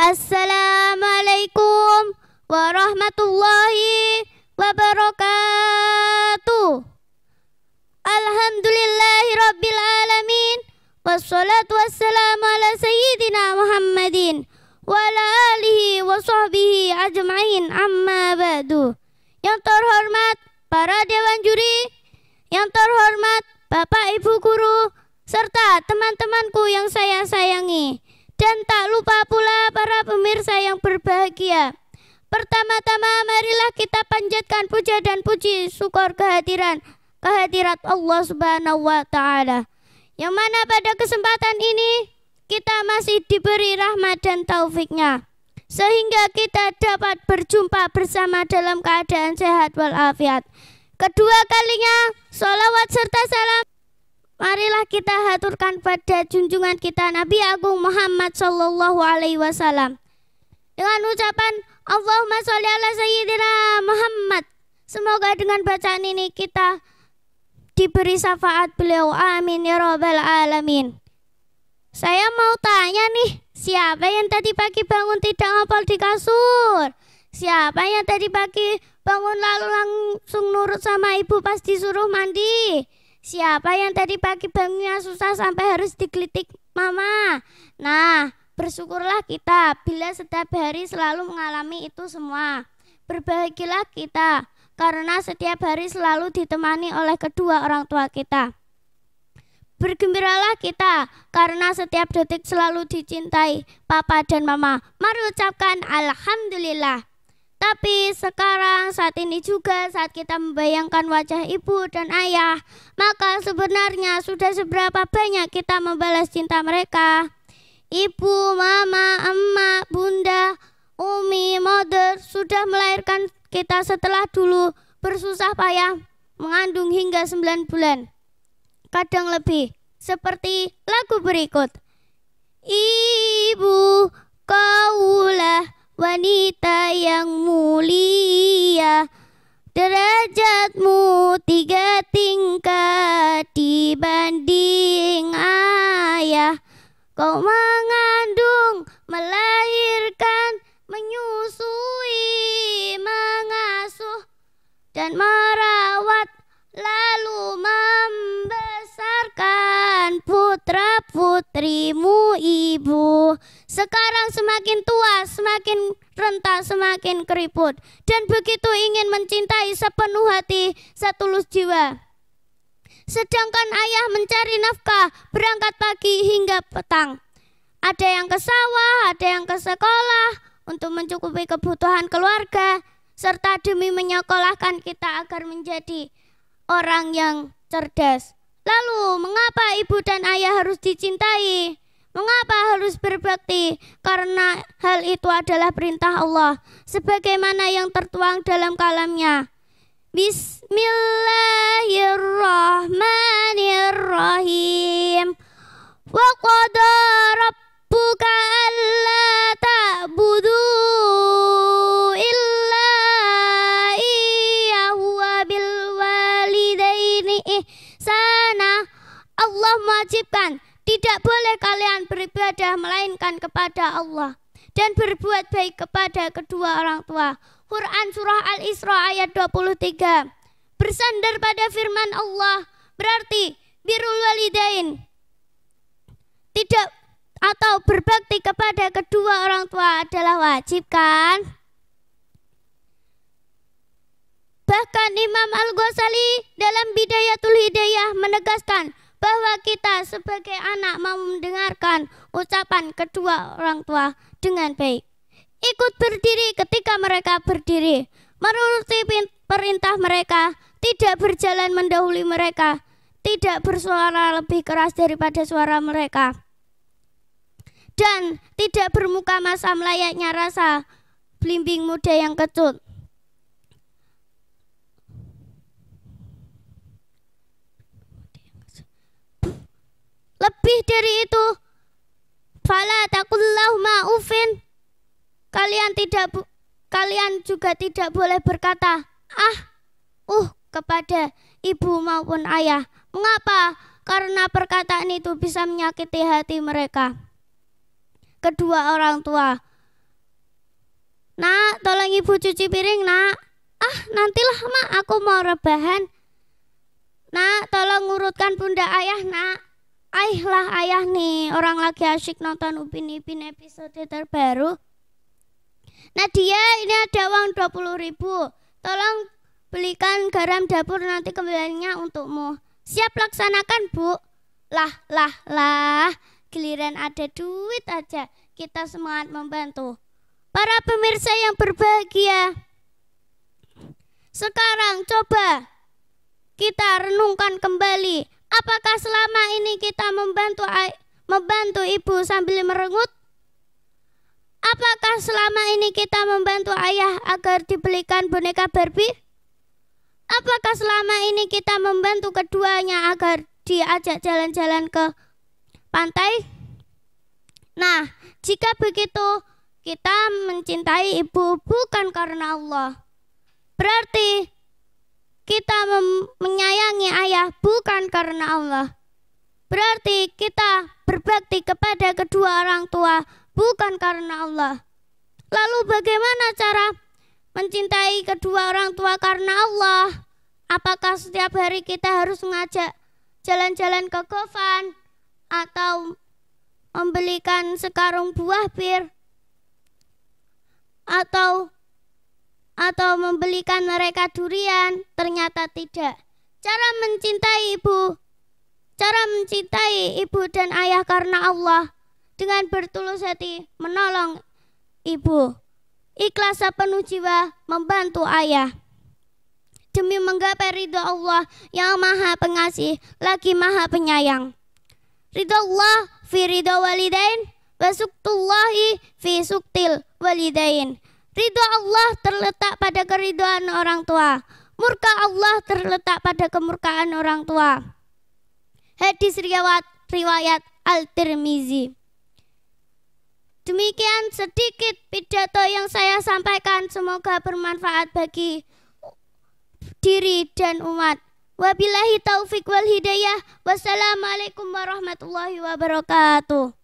Assalamualaikum warahmatullahi wabarakatuh. Alhamdulillahi rabbil alamin. Wassalatu wassalamu ala sayyidina Muhammadin wa ala alihi wa sahbihi ajma'in amma ba'du. Yang terhormat para dewan juri, yang terhormat Bapak Ibu guru serta teman-temanku yang saya sayangi dan tak lupa pula berbahagia. Pertama-tama marilah kita panjatkan puja dan puji syukur kehadiran kehadirat Allah Subhanahu wa taala. Yang mana pada kesempatan ini kita masih diberi rahmat dan taufiknya sehingga kita dapat berjumpa bersama dalam keadaan sehat walafiat. Kedua kalinya sholawat serta salam Marilah kita haturkan pada junjungan kita Nabi Agung Muhammad Sallallahu Alaihi Wasallam dengan ucapan Allahumma sholli ala sayyidina Muhammad. Semoga dengan bacaan ini kita diberi syafaat beliau. Amin ya robbal alamin. Saya mau tanya nih, siapa yang tadi pagi bangun tidak ngapal di kasur? Siapa yang tadi pagi bangun lalu langsung nurut sama ibu pas disuruh mandi? Siapa yang tadi pagi bangunnya susah sampai harus digelitik mama? Nah, Bersyukurlah kita bila setiap hari selalu mengalami itu semua. Berbahagialah kita karena setiap hari selalu ditemani oleh kedua orang tua kita. Bergembiralah kita karena setiap detik selalu dicintai papa dan mama. Mari ucapkan alhamdulillah. Tapi sekarang saat ini juga saat kita membayangkan wajah ibu dan ayah, maka sebenarnya sudah seberapa banyak kita membalas cinta mereka ibu, mama, emak, bunda, umi, mother sudah melahirkan kita setelah dulu bersusah payah mengandung hingga sembilan bulan. Kadang lebih, seperti lagu berikut. Ibu, kaulah wanita yang mulia, derajatmu dan merawat lalu membesarkan putra putrimu ibu sekarang semakin tua semakin renta semakin keriput dan begitu ingin mencintai sepenuh hati setulus jiwa sedangkan ayah mencari nafkah berangkat pagi hingga petang ada yang ke sawah ada yang ke sekolah untuk mencukupi kebutuhan keluarga serta demi menyekolahkan kita agar menjadi orang yang cerdas. Lalu, mengapa ibu dan ayah harus dicintai? Mengapa harus berbakti? Karena hal itu adalah perintah Allah, sebagaimana yang tertuang dalam kalamnya. Bismillahirrahmanirrahim. Wa qadarabbuka alla ta'budu mewajibkan tidak boleh kalian beribadah melainkan kepada Allah dan berbuat baik kepada kedua orang tua. Quran Surah Al-Isra ayat 23 Bersandar pada firman Allah berarti birul walidain tidak atau berbakti kepada kedua orang tua adalah wajib kan? Bahkan Imam Al-Ghazali dalam Bidayatul Hidayah menegaskan bahwa kita sebagai anak mau mendengarkan ucapan kedua orang tua dengan baik. Ikut berdiri ketika mereka berdiri, menuruti perintah mereka, tidak berjalan mendahului mereka, tidak bersuara lebih keras daripada suara mereka. Dan tidak bermuka masam layaknya rasa belimbing muda yang kecut Lebih dari itu, fala takullahu maufin. Kalian tidak kalian juga tidak boleh berkata ah uh kepada ibu maupun ayah. Mengapa? Karena perkataan itu bisa menyakiti hati mereka. Kedua orang tua. Nak, tolong ibu cuci piring, nak. Ah, nantilah, mak, aku mau rebahan. Nak, tolong urutkan bunda ayah, nak. Aihlah ayah nih, orang lagi asyik nonton Upin Ipin episode terbaru. Nadia, ini ada uang 20 ribu. Tolong belikan garam dapur nanti kembaliannya untukmu. Siap laksanakan, Bu. Lah, lah, lah. Giliran ada duit aja, kita semangat membantu. Para pemirsa yang berbahagia, sekarang coba kita renungkan kembali Apakah selama ini kita membantu membantu ibu sambil merengut? Apakah selama ini kita membantu ayah agar dibelikan boneka Barbie? Apakah selama ini kita membantu keduanya agar diajak jalan-jalan ke pantai? Nah, jika begitu, kita mencintai ibu bukan karena Allah. Berarti kita menyayangi bukan karena Allah. Berarti kita berbakti kepada kedua orang tua bukan karena Allah. Lalu bagaimana cara mencintai kedua orang tua karena Allah? Apakah setiap hari kita harus mengajak jalan-jalan ke Govan atau membelikan sekarung buah bir atau atau membelikan mereka durian? Ternyata tidak. Cara mencintai ibu Cara mencintai ibu dan ayah karena Allah Dengan bertulus hati menolong ibu Ikhlas sepenuh jiwa membantu ayah Demi menggapai ridho Allah yang maha pengasih lagi maha penyayang Ridho Allah fi ridho walidain Wasuktullahi fi suktil walidain Ridho Allah terletak pada keridhaan orang tua Murka Allah terletak pada kemurkaan orang tua. Hadis riwayat, riwayat Al-Tirmizi. Demikian sedikit pidato yang saya sampaikan semoga bermanfaat bagi diri dan umat. Wabillahi taufik wal hidayah. Wassalamualaikum warahmatullahi wabarakatuh.